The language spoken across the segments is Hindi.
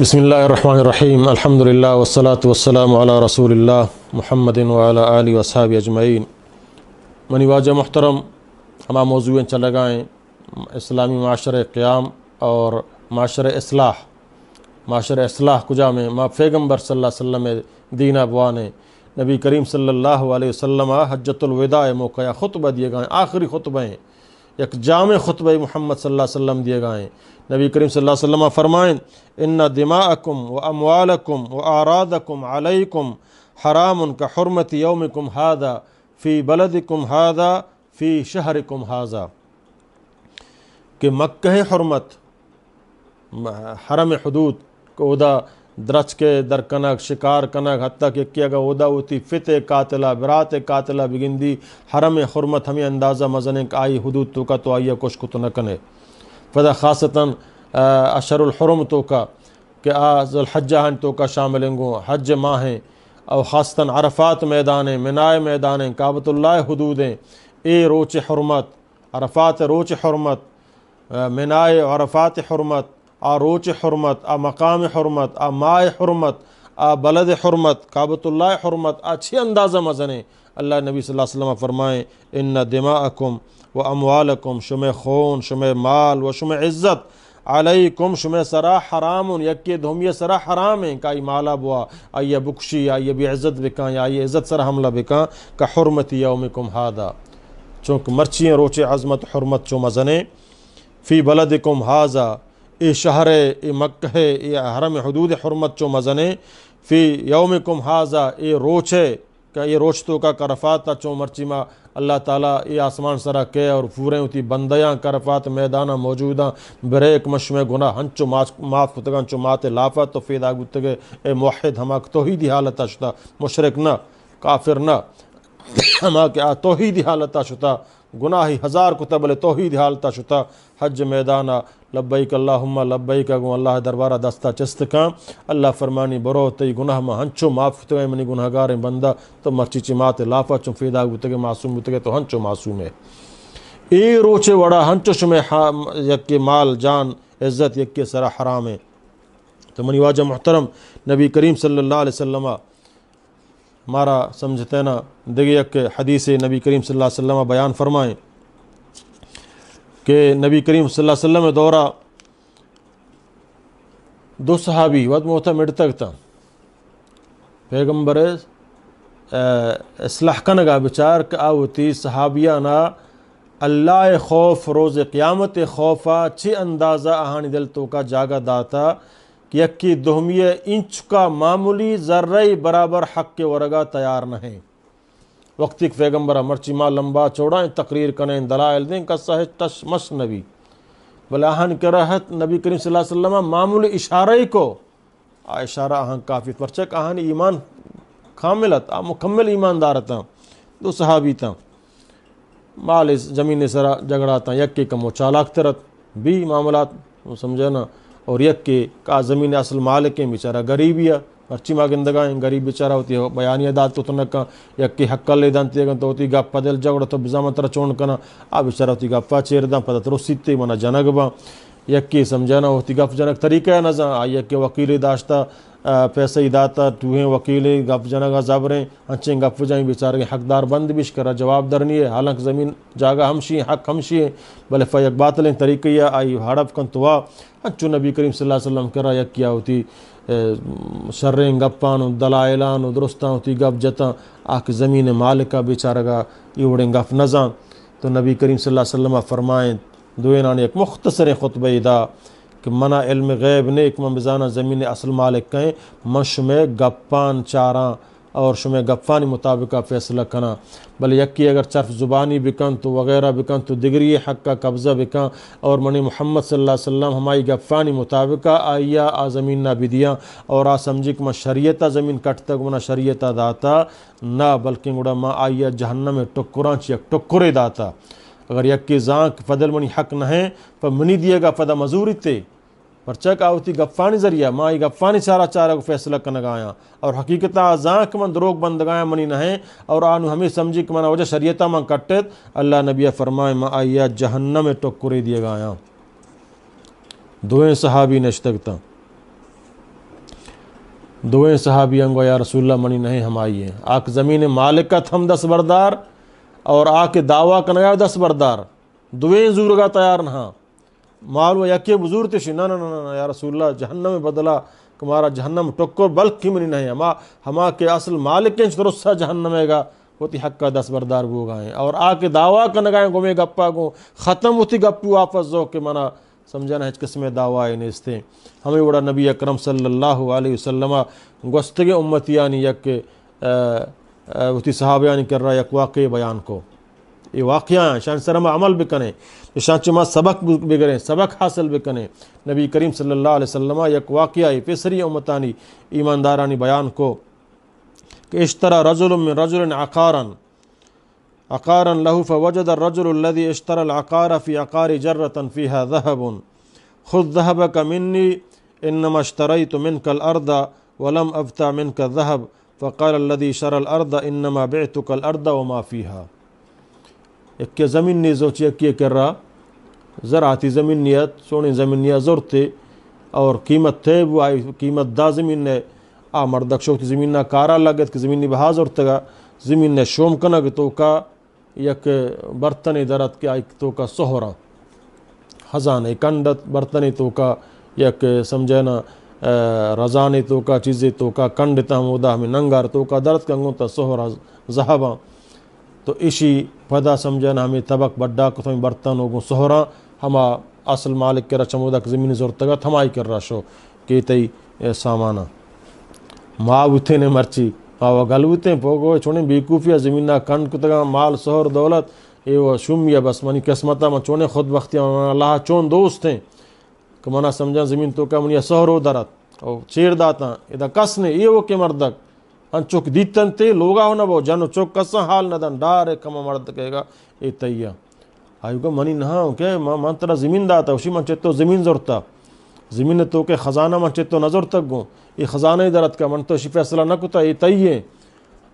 बसमीम अल्हम्दुलिल्लाह वसलात वसलाम अला रसूलिल्लाह मुहम्मदिन वाला आली वसाब अजमैन मनिवाज मोहतरम हम मौजूद चलगाएँ इस्लामी माशर क़्याम और माशर असलाह माशर असलाह कुजा में माँ पैगम्बर सल्ला वसम दीन अबवा ने नबी करीम सल्ला वसम हजतुलविदा मौक़ ख़ुतब दिए गाएँ आखिरी खुतबें यकजाम ख़ुतब मोहम्मद सल्ला वसम दिए गाएँ नबी करीम सल्लल्लाहु अलैहि वसल्लम फ़रमाएँ इन दिमाकुम व अमवालकुम व आरादकुम अलैकुम हराम का हरमत कुम हादा फ़ी बलद कुम हादा फ़ी शहर कुम हाजा कि मक्के हरमत हरम हदूद को उदा द्रच के दर कनक शिकार कनक हती के किया गया उदा उती फ़ित कातला बरात कातला बिगिंदी हरम हरमत हमें अंदाज़ा मजन आई हदूद तो का तो आइए कुछ कुत तो न कने फदा ख़ासता अशरहरम तो का कि आज़लहजान तो का शामिल हज माहें और खासतन अरफात मैदान मिनाए मैदान काबतुल्ला हदूदें ए रोच हरमत अरफात रोच हरमत मिनाए अरफात हरमत आ रोच हरमत आ मकाम हरमत आ माए हरमत आ बलद हरमत काबतुल्ला हरमत अच्छे अंदाज़ा मजने अल्लाह नबी वसल्लम फरमाएं इन दिमा अकुम व अमवालकुम शुम खून शुम माल व शुम इज़्ज़त अलई कुम शुम सरा हराम यक्के धुम ये सरा हराम है काई माला बुआ आइए बख्शी आइए भी इज़्ज़त बिकाँ आइए इज़्ज़त सरा हमला बिकाँ का हरमत यौम कुम हादा चूँक मर्चियाँ रोचे अजमत हरमत चो मजने फ़ी बलद कुम हाजा ए शहर ए मक ए हरम हदूद हरमत चो मजने फ़ी यौम कुम हाजा ए रोचे ये કે का રોશતો था चो मरचिमा अल्लाह ताला ये आसमान सरा के और फूरें उती बंदयाँ करफात मैदाना मौजूदा ब्रेक मशम गुना हंचो माफ फुतगा चो मात लाफा तो फेदा गुतगे ए मोहद हमाक दी हालत अशुता मुशरक न काफिर न हमाक दी हालत अशुता गुनाह हज़ार कुतबल तोहद हालता शुता हज मैदाना लब्बैक अल्लाहुम्मा का अगो अल्लाह दरबारा दस्ता चस्त का अल्लाह फरमानी बरो तई गुनाह मां हंचो माफ़ तो मनी गुनाहगार बंदा तो मर्ची मात लाफा चुम फीदा गुतगे मासूम गुतगे तो हंचो मासूम है ए रोचे वड़ा हंचो शुमे यके माल जान इज़्ज़त यके सरा हराम है तो मनी वाजा मोहतरम नबी करीम सल्ला वसलमा मारा समझते ना दिग के हदीस नबी करीम सल्लल्लाहु अलैहि वसल्लम बयान फरमाएं कि नबी करीम सल्लल्लाहु अलैहि वसल्लम दौरा दो सहाबी वद मोहता मिट तक था पैगम्बर इसलाहकन का विचार का आवती सहाबिया ना अल्लाह खौफ रोज़ क़्यामत खौफा छ अंदाज़ा आहानी दिल तो का जागा दाता यकी दोहमी इंच का मामूली ज़र्रे बराबर हक के वर्गा तैयार नहीं वक्तिक पैगम्बर मरचिमा लम्बा चौड़ा तकरीर करें दलाल दें का है तश मश नबी बलाहन रहत नबी करीम मामूल मामूली इशारे को आ इशारा अहं काफ़ी परचे कहानी ईमान खामिलत आ मुकम्मल ईमानदार था दो सहाबी था माल इस जमीन सरा झगड़ा था यक्की कमो चालाक तरत भी मामला समझे ना और यके का ज़मीन असल मालिक हैं बेचारा गरीब या पर्ची मागिंदगा गरीब बेचारा होती है बयानिया दाद तो यक के हक्कल ले दान तेगन तो होती गप्पा दिल जगड़ तो तरह चोड़ कना आ बेचारा होती गप्पा चेर पता तरह तो सीते मना बा के समझाना गप जनक तरीक़ा है नजा यक्के वकील दाश्ता पैसे दाता टूहें वकील गप जनगा जबरें अच्छे गप जाएँ बेचारे हकदार बंद बिश करा जवाब दरनी है हालांकि ज़मीन जागा हमशी हक हमशी है भले फ़ैक बातलें तरीक़े आई हड़प कन तो अच्छु नबी करीम सल्लम करा यक्या होती शर्रें गप्पान दलाइलान दुरुस्तान होती गप जता आख ज़मीन मालिका बेचारगा इवड़ें गप नजा तो नबी करीम सल्लल्लाहु अलैहि वसल्लम फरमाएँ दुनान एक मुख्तसर खुतब दा कि मना इल्म गैब ने एक मिजाना ज़मीन असल मालिक कहें मन शुमे गप्पान चारा और शुमे गप्फानी मुताबिक फ़ैसला करा भले यकी अगर चर्फ ज़ुबानी बिकन तो वगैरह बिकन तो दिगरी हक का कब्ज़ा बिकन और मनी मोहम्मद सल्लम हमारी गफ्फ़ानी मुताबिक आइया आ ज़मीन ना बिदियाँ और आ समझी कि मैं शरीत ज़मीन कट तक मना शरीयता दाता ना बल्कि गुड़ा माँ आइया जहन्नम में टुकुरांच या टुकुरे दाता अगर यक जाँक फदल मनी हक न हैं पर तो मनी दिएगा फदा मजूरी ते पर चक आवती गफ्फानी ज़रिया माँ ये गफ़ानी सारा चारा को फैसला कर गाया और हकीकत जाँक मन दरोग बंद गाया मनी नहें और आनु हमें समझी कि मना वजह शरीयता माँ कट्टत अल्लाह नबिया फरमाए माँ आइया जहन्न में टोकुरे दिए गाया दुए सहाबी नश्तकता दुए सहाबी अंगो या रसुल्ला मनी नहीं हम आइए आक ज़मीन का थम दस बरदार और आके दावा कनगा दस बरदार दुवे का तैयार नहा माल यके बुजूर तिश ना ना ना ना या रसूल्ला जहन्नम में बदला तुम्हारा जहन्नम टक्को बल्क मनी नहीं हमा हमा के असल मालिक के तरस्सा जहन्नमेगा होती तो हक का दस बरदार गोगाएँ और आके दावा कनगाएँ गोमे गप्पा गो ख़त्म होती गप्पू आपस जो के मना समझा है किस्म दावा नेस्ते हमें बड़ा नबी अक्रम सल्ला वसलमा वसल्लम गोस्तगे उम्मतियानी यक उती सहाबयान कर रहा एक वाक़ बयान को ये वाक़ शान सर अमल भी करें शान चुमा सबक भी करें सबक हासिल भी करें नबी करीम सल्ला वसलम एक वाक़ पेसरी उमतानी ईमानदारानी बयान को कि इस तरह रजुल रजुल अकारन अकारन लहूफ़ वजद रजुल्लि इश्तर अकार फ़ी अकार जर्रतन फ़ीहा जहबन खुद जहब का मिन्नी इन नमशतरई तो मिन कल अर्दा वलम अबता मिन का जहब फ़क़ालदी शरलर्द इनमा बेतुकलर्द व माफ़ी हा यके ज़मीन नीज़ोच यकी कर्रा ज़राती ज़मीन नियत सोनी ज़मीन निया ज़ोर थे और कीमत थे वो आई कीमत दा ज़मीन ने आ मर्दक्षो की ज़मीन ना कारा लागत की ज़मीन निबहा ज़ोर तगा ज़मीन ने शोम कनक तो का यक बर्तन दरत के आई तो का सोहरा हजान कंडत बर्तन तो का समझे ना रजाने तो का चीज़ तो का कंड तहमुदा में नंगार तो का दर्द कंगों सोहरा जहाबा तो इसी पदा ना हमें तबक बड्डा को तुम्हें बर्तन होगो सोहरा हमा असल मालिक के उदा की ज़मीन ज़रूरत का थमाई कर शो के तई सामाना माँ उथे ने मर्ची माँ वह गलबूते पोगो छोड़े बेकूफिया ना कंड कुतगा माल सोहर दौलत ये वो शुम या बस मनी किस्मत में चोने खुद बख्तिया अल्लाह चोन दोस्त हैं मना समझा ज़मीन तो क्या मुनिया सहरो दरत ऐं छेड़दाता ने ये वो के मर्दक अन चुक दीतन ते लोगा हो न बो जानो चुक कस हाल न दन डारे कम मर्द कहेगा ए तैया का मनी नहा क्या मां मान ज़मीन दाता उसी मन चेतो ज़मीन जरूरता ज़मीन तो के ख़जाना मन चेतो नजर तक गो ये ख़जाना ही दरत का मन तो उसी फैसला न कुता ये तैये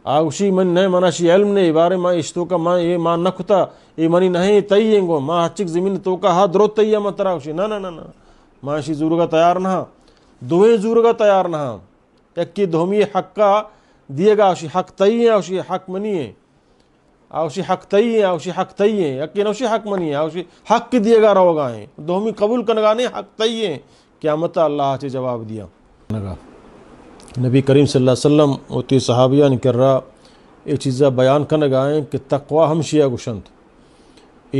आ उसी मन न मना शी इल्म ने बारे माँ इश्तो का माँ ये माँ न कुता ये मनी नहीं तैये गो माँ हचिक ज़मीन तो का हाथ द्रो तैया मत उसी ना ना ना ना माशी जुर्ग तैयार नहा दुवे जुर्ग तैयार नहा यकी धोमी का दिएगा उसी हक तई है उसी हक मनी मनिए अवशी हक तई है उसी हक तई है यकीन उसी हक मनी मनिए उसी हक की दिएगा रहोगा है धोमी कबूल कनगा नहीं हक तई है क्या मत अल्लाह से जवाब दिया नबी करीम सल्लम उती साहबिया ने कर रहा एक चीज़ा बयान कर गए कि तकवा हमशिया गुशंत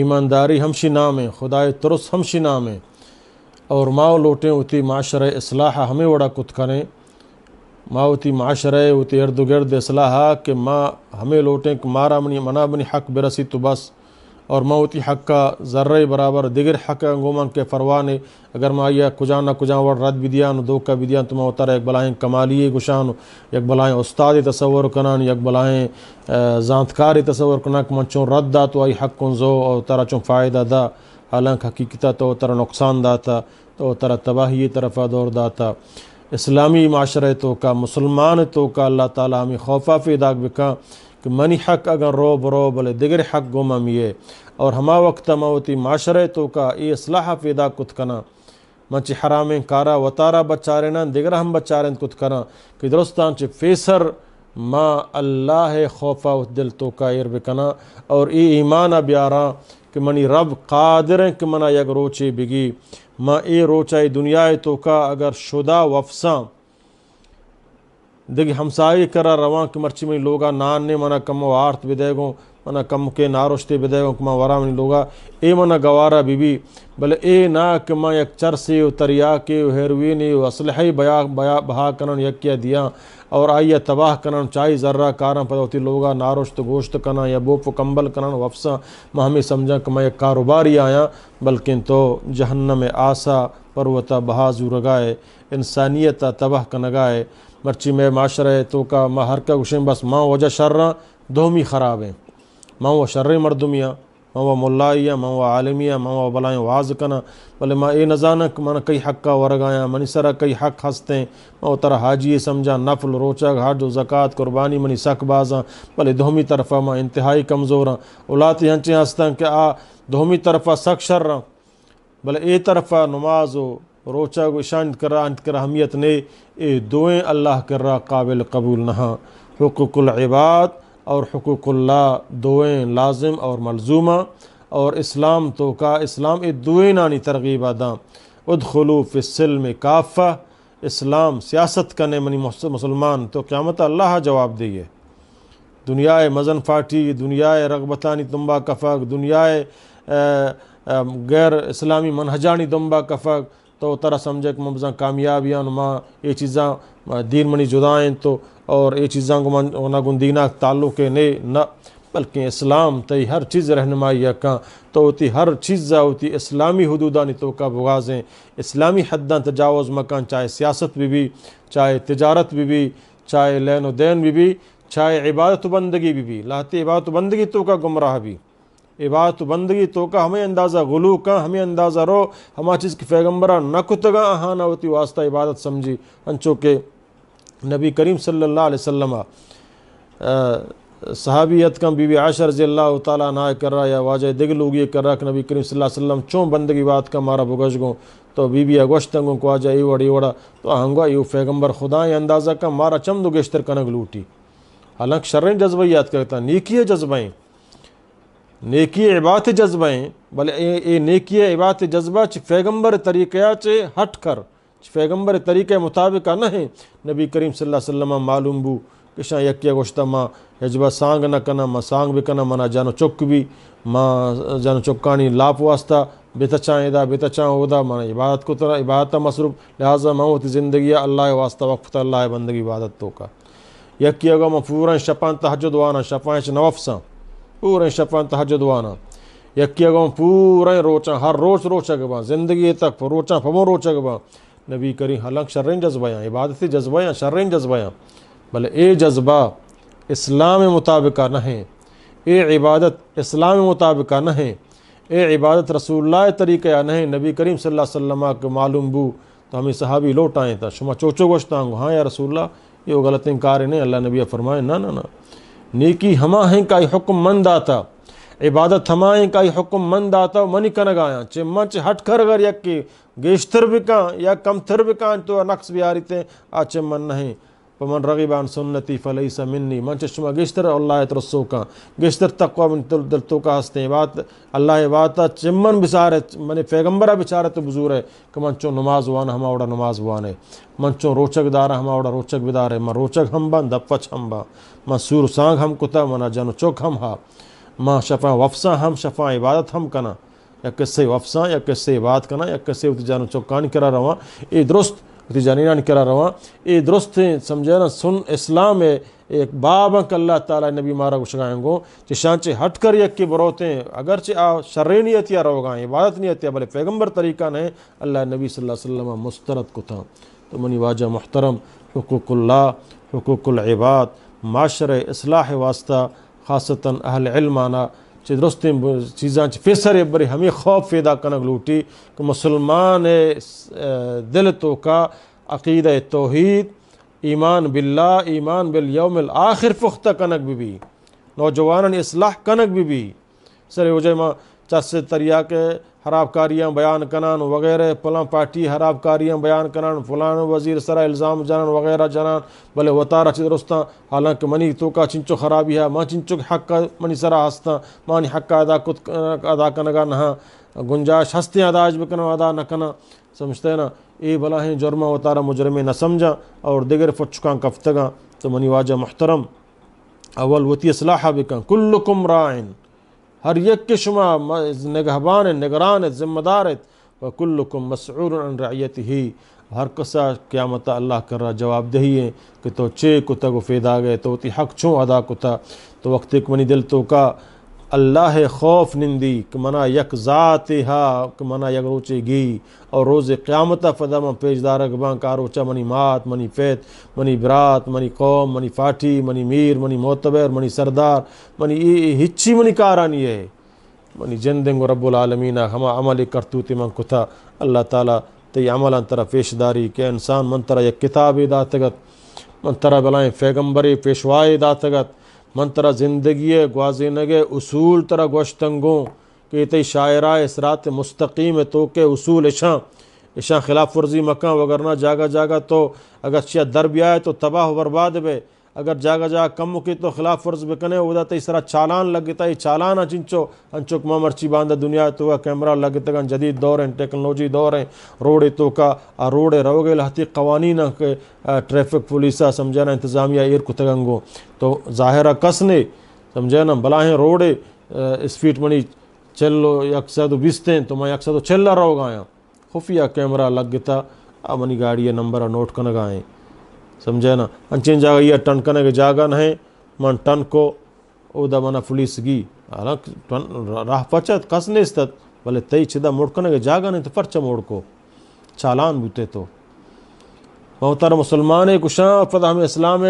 ईमानदारी हमशी नाम है खुदाए तुरस हमशी नाम है और माओ लोटें उती माशर असलाह हमें वड़ा कुत करें माँ उती माशर उती इर्द गिर्द असलाह के माँ हमें लोटें कि मारा मनी मना बनी हक बरसी तो बस और माँ उती हक का ज़र्र बराबर दिगर हक अंगोमन के फरवान अगर माँ यह कुजा ना कुजा वड़ रद भी दिया दो का भी दिया तुम तो उतर एक बलाएँ कमालिए गुशान एक बलाएँ उस्ताद तस्वर कनान एक बलाएँ जानतकार तस्वर कना मन चो रद दा तो आई हक कौन जो और तारा चो फ़ायदा दा हालांकि हकीकता तो तरह नुकसानदा था तो तरह तबाही तरफ़ा दौर था इस्लामी माशरे तो का मुसलमान तो का अल्लाह ताली हमें खौफा फ़िदाक बिका कि मनी हक अगर रो बरो बल दिगर हक गुमम ये और हमा वक्त मवती माशरे तो का ये असलाह फ़िदा कुत कना मंच हराम कारा वतारा बचारे ना दिगर हम बचारे कुत कना कि दुरुस्तान च फेसर माँ अल्लाह खौफा उस दिल तो का इर बिकना और ई ईमान अब यारा कि मनी रब कादर कि मना यग रोचे बिगी माँ ए रोचाई दुनिया तो का अगर शुदा वफसा दिग हमसाई करा रवा कि मर्ची में लोगा नान ने मना कमो आर्थ विदेगों कम के ಮನ ಕಮ್ಕೆ ನಾರೋಷ್ಟೇ ಬೆದೆಯೊಂಕ್ಮ ए ಏ ಮನ ಗವಾರ ಬಿಬಿ ಬಲೆ ಏ ನಾಕ್ಮ ಯಕ್ ಚರ್ಸಿ ತರಿಯಾಕೆ ಹೆರುವಿನಿ असलह बया बया बहा करण ಯಕ್ಯ दिया और आइया तबाह करण चाई जर्रा कार पदवती लोगा नारोश्त गोश्त कना या बोप कम्बल करण वफसा हमें समझा कि मैं कारोबारी आया बल्कि तो जहन्नम आसा पर्वत बहाजू रगाए इंसानियत तबाह कनगाए मर्ची में माशरे तो का हर का गुशन बस माँ वजह शर्रा दोमी ख़राब हैं मां वो शर्र मरदुमी माँ मां मुलाई आ मां वो आलिमी आ मां वो भलायो वाज़ कना भले मां ए नजानक मन कई हक़ वर्ग आहियां मनी सर कई हक़ माँ मां तरह हाजिए समझा नफ़ल रोचा हाजो ज़कात क़ुर्बानी मनी सकबाज़ आहे भले धोमी तरफ़ा मां इंतहाई कमज़ोर आहियां औलाद हंचे हंसता कि आ धोमी तरफ़ा सख़ शर्र भले ए तरफ़ा नमाज़ हो रोचा को शान कर अंत कर अहमियत ने ए दुएँ अल्लाह करा काबिल कबूल नहा हक़ुल इबाद और हकूक़ल्ला दुए लाजम और मलजूमा और इस्लाम तो का इस्लाम ए दुए नानी तरगीब आदा उदखलू फ़िसल में काफ़ा इस्लाम सियासत करने मनी मुसलमान तो क़्यामत अल्लाह जवाब दिए दुनियाए मज़न फाटी दुनियाए रगबतानी तुम्बा कफ़क दुनियाए गैर इस्लामी मनहजानी तुम्बा कफ़क तो तरह समझे कि कामयाब कामयाबियाँ नुमा ये चीज़ा दीन मनी जुदाएँ तो और ये चीज़ा को मन ना गुंदीना ताल्लुक़ ने न बल्कि इस्लाम तई हर चीज़ रहनुमाई का तो उती हर चीज़ उती इस्लामी हदूदा तो का बुगाजें इस्लामी हदा तजावज़ मकान चाहे सियासत भी भी चाहे तजारत भी भी चाहे लैन उदैन भी भी चाहे इबादत बंदगी भी भी लाती इबादत बंदगी तो का गुमराह भी इबादत बंदगी तो का तो हमें अंदाज़ा गुलू का हमें अंदाज़ा रो हमारा चीज़ की पैगम्बरा नकुतगा कुतगा हाँ वास्ता इबादत समझी अंचो के नबी करीम सल्ला वसम सहाबियत का आशर आशा रजी अल्लाह कर रहा या वाज लोग ये कर रहा नबी करीम सल्लम चों बंदगी बात का मारा भुगज गो तो बीबी अगोशतंगों को आजा इवड़ इवड़ा तो आहंगा यू पैगम्बर खुदा अंदाज़ा का मारा चमदो गेश्तर कनक लूटी हालांकि शर्रें जज्बा याद करता नीकिए जज्बाएँ नेकी इबात जज्बा भले ये नेकी इबात जज्बा च पैगम्बर तरीक़ा च हट कर पैगम्बर तरीक़े मुताबिक है नबी करीम सलम मालूम बू किशा यकी गोश्ता मां हजबा सांग न कना मां सांग भी कना मना जानो चुक भी मां जानो चुकानी लाप वास्ता बेतचा एदा बेतचा उदा माना इबादत को तरह इबादत मसरूफ़ लिहाजा मां होती तो ज़िंदगी अल्लाह वास्ता वक्फ अल्लाह बंदगी इबादत तो का यकी गो मां पूरा शपान तहजद वाना शपान नवफ पूरे शफन तहजदवाना यक्यगों पूरे रोचा हर रोज रोचक बा ज़िंदगी तक रोचा फमो रोचक बा नबी करी हलंग शर्रें जज्बायाँ इबादती जज्बाया शर्रें जज्बायाँ भले ए जज्बा इस्लाम मुताबिक न है ए इबादत इस्लाम मुताबिक न है ए इबादत रसूल तरीक़ या नहीं नबी करीम सल्ला के मालूम बू तो हमें सहाबी लोट आए था शुमा चोचो गोश्त आऊँ हाँ या रसूल्ला ये गलत इनकार नहीं अल्लाह नबी फरमाए ना ना ना नेकी हमा हैं काई हुक्म मंद आता इबादत हैं काई हुक्म मन दाता मन चे मच हट कर गर यक्की भी बिका या कम थर बिका तो नक्स बिहारी थे आ चिम्मन नहीं पमन रगीबान सुन्नती फ़लई समन्नी मन चश्मा गिश्तर अल्लाह तरसो का गिश्तर तकवा दलतो का हंसते बात अल्लाह वाता चिमन बिसार है मन पैगम्बरा बिचार तो बुजूर है कि मंचो नमाज वान हमारा नमाज वान है मंचो रोचक दार हमारा रोचक बिदार है मां रोचक हम बा दपच हम बा मां सूर सांग हम कुता मना जन चौक हम हा मां शफा वफसा हम शफा इबादत हम कना या किस्से वफसा या किस्से इबादत कना या किस्से जन चौक कान करा रवा ये दुरुस्त तिजानीना निकला रहा ये दुरुस्त समझे ना सुन इस्लाम है एक बाबक अल्लाह ताला नबी मारा गुशगाएंगो चिशांचे हट कर यक के बरोते अगरचे आ शर्र नियत या रोगा इबादत नहीं या भले पैगम्बर तरीका नहीं अल्लाह नबी वसल्लम मुस्तरद को था तो मनी वाजा मोहतरम हकूक़ुल्ला हकूक़ुलबाद माशर असलाह वास्ता ख़ासता अहल इलमाना दुरुस्त चीज़ा फिसर बरी हमें खौफ पैदा कनक लूटी कि मुसलमान दिल तो का अकीद तोहद ईमान बिल्ला ईमान बिल यौमिल आखिर पुख्ता कनक बीबी नौजवान इसलाह कनक बीबी सर वजह माँ चस तरिया के हराबकारियाँ बयान करान वगैरह फलां पार्टी हराबकारियाँ बयान करान फलान वजीर सरा इल्ज़ाम जानान वगैरह जानान भले वतारा चिदरुस्ता हालांकि मनी तो का चिंचो खराबी है माँ चिंचो हक मनी सरा हस्ता मानी हक का अदा कुत अदा कनगा नहा गुंजाइश हस्तें अदा आज बकना अदा न करना समझते हैं ना ये भला है जुर्मा वतारा मुजरमे न समझा और दिगर फुचका कफ्तगा तो मनी वाजा मोहतरम अवल वती असलाहा भी कुल्लुकुम राइन हर एक के शुमा निगहबान निगरान ज़िम्मेदार व को मसूर रैत ही हर कसा क़्यामत अल्लाह कर रहा जवाब दही कि तो चे कुत को फेदा गए तो हक छो अदा कुत तो वक्त एक मनी दिल तो का अल्लाह खौफ निंदी कि मना यक ज़ात हा कि मना यक रोचे गी और रोज़ क़्यामत फ़दम पेजदार गबां रोचा मनी मात मनी फैत मनी बरात मनी कौम मनी फाठी मनी मीर मनी मोतबर मनी सरदार मनी हिच्ची मनी कारानी है मनी जंदेंगो रब्बुल आलमीना हम अमल करतूत मां कुथा अल्लाह ताला तई अमल तरा पेशदारी के इंसान मन तरा यक किताब दातगत मन तरा बलाएँ पैगम्बर पेशवाए दातगत मन तरा ज़िंदगी ग्वाजे नगे उसूल तरा गोशतंगों कि इत शायरा इसरात मुस्तकीम तो के उसूल इशां इशां खिलाफ वर्जी मकां वगरना जागा जागा तो अगर शिया दर भी आए तो तबाह बर्बाद बे अगर जागा कम तो ಜಾಗ ಜಾಗ ಕಮ್ಮುಕ್ಕಿತ್ತು ಖಿಲಾಫ್ ಫರ್ಜ್ ಬೇಕನೆ इस ಈ चालान ಚಾಲಾನ್ ಲಗ್ಗಿತ ಈ ಚಾಲಾನ್ अंचुक ಅಂಚೋಕ್ ಮಾ बांधा दुनिया तो का कैमरा तक जदीद दौर हैं टेक्नोलॉजी दौर हैं रोड तो का आ रोड रवगे हती कवानीन के ट्रैफिक पुलिस समझाना इंतजामिया एर कुतगंगो तो ज़ाहिर कस ने ना बलाहें रोड स्पीड मनी लो यकसा तो बिस्ते तो मैं यकसा तो चल रहा होगा खुफिया कैमरा लग गया मनी गाड़ी नंबर नोट कन गाएँ समझे ना अंचिन जाग ये टनकने के जागन है मन टन को उदा मना पुलिस गी राह पचत कसने स्तत भले तई छिदा मुड़कन के जागन है तो पर्चा मोड़ को चालान बूते तो मोहतर मुसलमान कुशा फत हम इस्लाम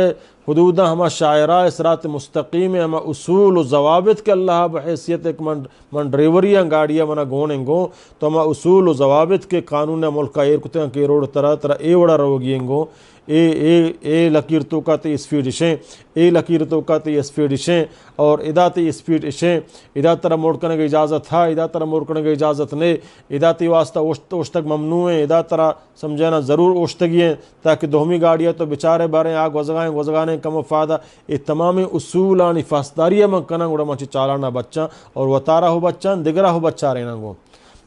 हदूदा हम शायरा इसरात मुस्तकीम हम असूल जवाबित के अल्लाह बहसीत एक मन मन ड्रेवरिया गाड़ियाँ मना गोने गो तो हम असूल जवाबित के कानून मुल्क एर कुत्या के रोड तरह तरह ए वड़ा रोगियेंगो ए ए लकीर तो स्पीड इशें ए लकीर तो स्पीड इशें और इदाती तो स्पीड इशें इदा तरह करने की इजाज़त है इदा तरह करने की इजाज़त ने इदाती तो वास्ता उस तक ममनू है इदा तरह समझाना ज़रूर हैं ताकि दोहमी गाड़ियाँ तो बेचारे बारे आग वजगाएँ वजगाने कम फ़ायदा ये तमाम असूलानी फासदारिया में कना गुड़ा मची चालाना बच्चा और वतारा हो बच्चा दिगरा हो बच्चा रहना गो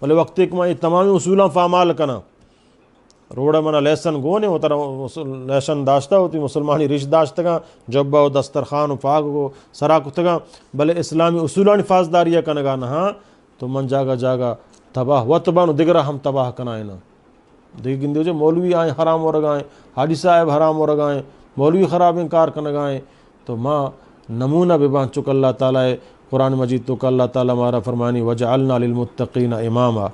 मतलब वक्त एक माँ ये तमाम असूल फ़ामाल कना रोड़ा मना लहसन गोने होता लहसन दाश्ता होती मुसलमानी रिश दाश्तगा जब्बा व दस्तरखान फाग गो सरा कुतगा भले इस्लामी उसूलान फाजदारिया कनगा नहा तो मन जागा जागा तबाह व तबान तो दिगरा हम तबाह कनाए ना दिग गिंदे जो मौलवी आए हराम और गाएँ हाजी साहेब हराम और गाएँ मौलवी ख़राब इनकार कनगाएँ तो माँ नमूना बेबान चुक अल्लाह ताली कुरान मजीद तो कल्ला अल्लाह मारा फरमानी वजह मुतकीना इमामा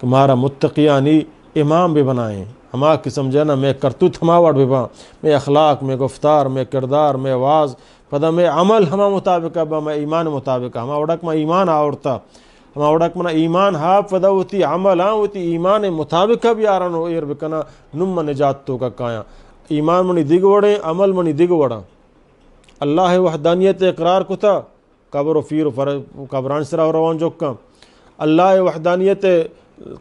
तो मारा मुतकीानी इमाम भी बनाएं हमा की समझाना मैं करतूत हमावट भी बा मैं अखलाक में गुफ्तार में किरदार में आवाज़ पदा मैं अमल हमा मुताबिक बा मैं ईमान मुताबिक हमा उड़क मैं ईमान आवड़ता हमा उड़क मना ईमान हा पदा होती अमल हाँ होती ईमान मुताबिक भी यारन हो एर बिकना नुम निजात तो का काया ईमान मनी दिगवड़े अमल मनी दिगवड़ा अल्लाह वहदानियत इकरार कुता कबर फिर फर कबरान सरा रवान का अल्लाह वहदानियत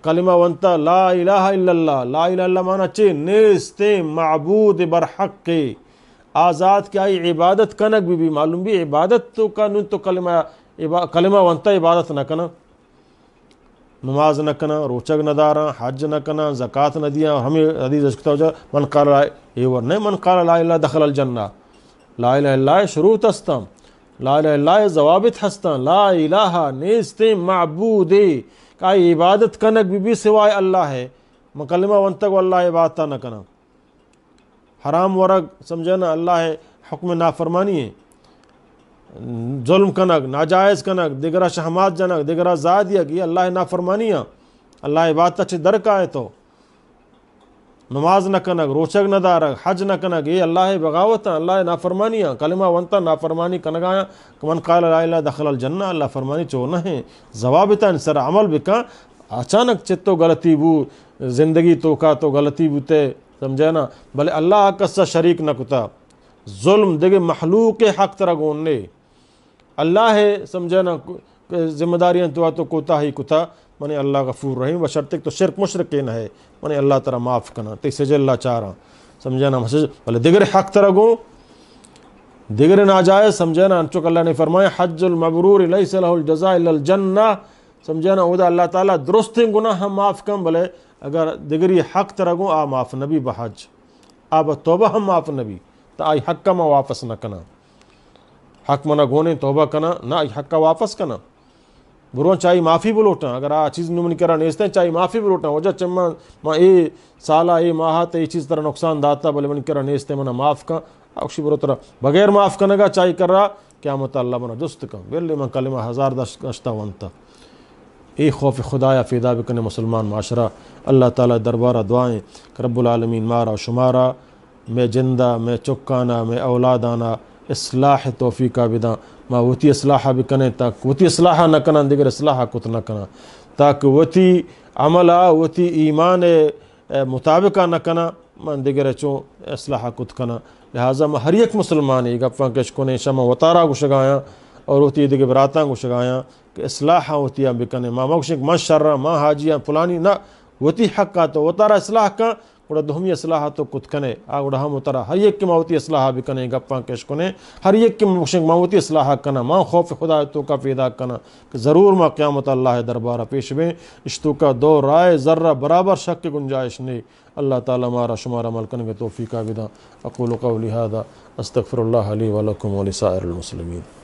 کلمہ ونتا لا الہ الا اللہ لا الہ اللہ مانا چے نیست معبود برحق آزاد کیا عبادت کنک بھی بھی معلوم بھی عبادت تو کنن تو کلمہ کلمہ ونتا عبادت نہ کنا نماز نہ کنا روچک نہ دارا حج نہ کنا زکات نہ دیا ہمیں حدیث اشکتا ہو جا من قال لا یہ نہیں من قال لا الہ دخل الجنہ لا الہ اللہ شروط استم لا الہ اللہ ضوابط ہستان لا الہ نیست معبود का इबादत कनक बीबी सिवाय अल्लाह है मकलमा वन तक अल्लाह इबादत न कना हराम वर्ग समझना अल्लाह है हुक्म नाफरमानी है जुल्म कनक नाजायज़ कनक दिगरा शहमात जनक दिगरा जादिया की अल्लाह नाफरमानियाँ अल्लाह इबादत दर का है तो नमाज न कनक रोचक न दारक हज न कनक ये अल्लाह बगावत अल्लाह नाफरमानियाँ कलमा वनता नाफरमानी कनगाया मन काल दखल जन्ना अल्लाह फरमानी चो न है जवाबिता सर अमल बिका अचानक चित्तो गलती बू जिंदगी तो का तो गलती बूते समझे ना भले अल्लाह कस्सा शरीक न कुता जुल्म महलू महलूक हक तरह गोन्ने अल्लाह है समझे ना जिम्मेदारियाँ तो कोता ही कुता मन अल्लाह गफूर रहीम बशर्तिक तो शिरक मुशरक न है माने अल्लाह तरह माफ़ करना ते तो सज अल्लाह चारा समझा ना मसज भले दिगर हक गो दिगर नाजायज़ समझा ना अनचुक अल्लाह ने फरमाया हजमबरूर जजाजन्ना समझे ना उदा अल्लाह ताला दुरुस्त गुना हम माफ़ कम भले अगर दिगरी हक गो आ माफ़ नबी बहज आब तोबा हम माफ़ नबी तो आई हक का मैं वापस न करना हक मना गोने तोबा कना ना आई हक का वापस कना बुरो चाहे माफ़ी भी लोटां अगर आ चीज़ न वञी करणु चाहे माफ़ी भी लोटां वजह चम्मा माँ ये साल ये माह ये चीज़ तरह नुक़सान दाता भले मन करणु हेसिताईं माना माफ़ का अक्षी बुरो तरह बग़ैर माफ़ करने का चाहे मत अल्लाह अलाह दुस्त दुरुस्त कनि मैं कल मैं हज़ार दश्ता वञनि था ए खौफ़ ख़ुदा या भी बि कने मुसलमान माशरा अल्लाह ताला दरबारा दुआएँ करबुलआलमीन मारा शुमारा मैं जिंदा मैं चुकाना मैं औलादाना इसलाह तोफ़ी का बिदा मा वती असलाहा भी कने तक वती असलाहा न कना दिगर असलाहा कुत न कना तक वती अमल आ वती ईमान मुताबिका न कना मां दिगर चो असलाहा कुत कना लिहाजा मैं हर एक मुसलमान ये गप्पा कश को शमा वतारा को गायां और वती दिगे बराता को गायां कि असलाहा वतिया भी कने मां मोक्ष मां शर्रा मां हाजिया फुलानी ना वती हक़ का तो वतारा असलाह का उड़ा धोमी असलाह तो कुतकने आ उड़ा हम उतरा हर एक की मावती असलाह भी कने गप्पा कैश कने हर एक की मुशिंग मावती असलाह कना माँ खौफ खुदा तो का पैदा कना कि ज़रूर माँ क्या क्यामत अल्लाह दरबार पेश में इश्तों का दो राय जर्रा बराबर शक की गुंजाइश नहीं अल्लाह ताला मारा शुमारा मलकन के तोफ़ी का विदा अकुल कौलिहादा अस्तफ़रल वालकम वसाइरमसलमिन